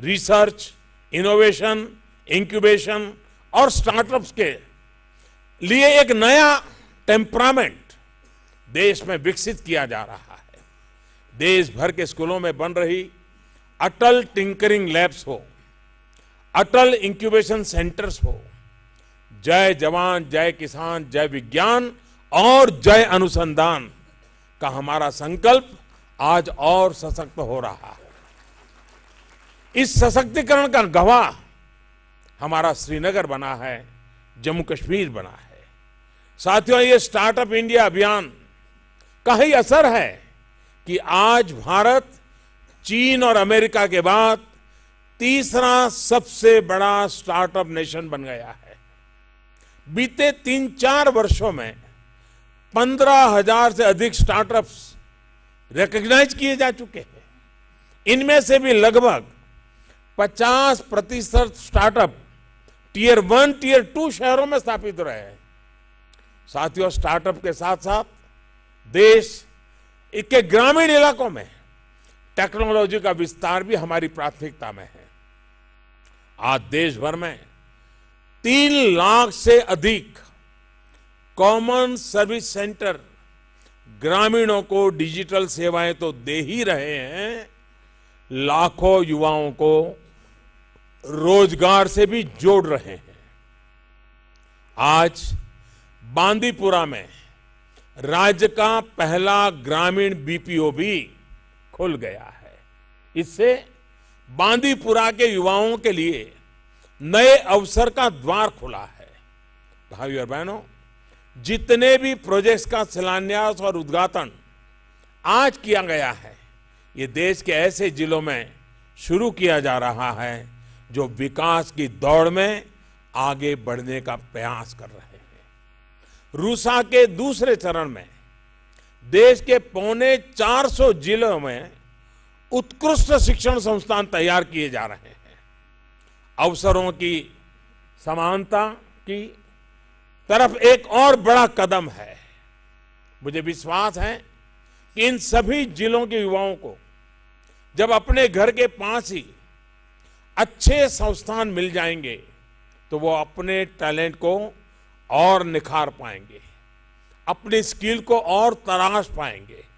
research innovation incubation और startups के लिए एक नया टेम्परामेंट देश में विकसित किया जा रहा है देश भर के स्कूलों में बन रही अटल टिंकरिंग लैब्स हो अटल इंक्यूबेशन सेंटर्स हो जय जवान जय किसान जय विज्ञान और जय अनुसंधान का हमारा संकल्प आज और सशक्त हो रहा है इस सशक्तिकरण का गवाह हमारा श्रीनगर बना है जम्मू कश्मीर बना है साथियों ये स्टार्टअप इंडिया अभियान का ही असर है कि आज भारत चीन और अमेरिका के बाद तीसरा सबसे बड़ा स्टार्टअप नेशन बन गया है बीते तीन चार वर्षों में पंद्रह हजार से अधिक स्टार्टअप्स रिकग्नाइज किए जा चुके हैं इनमें से भी लगभग 50 प्रतिशत startup tier one tier two शहरों में स्थापित रहे हैं साथियों स्टार्टअप के साथ साथ देश इसके ग्रामीण इलाकों में टेक्नोलॉजी का विस्तार भी हमारी प्राथमिकता में है आज देश भर में तीन लाख से अधिक कॉमन सर्विस सेंटर ग्रामीणों को डिजिटल सेवाएं तो दे ही रहे हैं लाखों युवाओं को रोजगार से भी जोड़ रहे हैं आज बांदीपुरा में राज्य का पहला ग्रामीण बीपीओ भी खुल गया है इससे बांदीपुरा के युवाओं के लिए नए अवसर का द्वार खुला है भाई और बहनों जितने भी प्रोजेक्ट्स का शिलान्यास और उद्घाटन आज किया गया है ये देश के ऐसे जिलों में शुरू किया जा रहा है जो विकास की दौड़ में आगे बढ़ने का प्रयास कर रहे हैं रूसा के दूसरे चरण में देश के पौने 400 जिलों में उत्कृष्ट शिक्षण संस्थान तैयार किए जा रहे हैं अवसरों की समानता की तरफ एक और बड़ा कदम है मुझे विश्वास है कि इन सभी जिलों के युवाओं को जब अपने घर के पास ही अच्छे संस्थान मिल जाएंगे तो वो अपने टैलेंट को और निखार पाएंगे अपनी स्किल को और तराश पाएंगे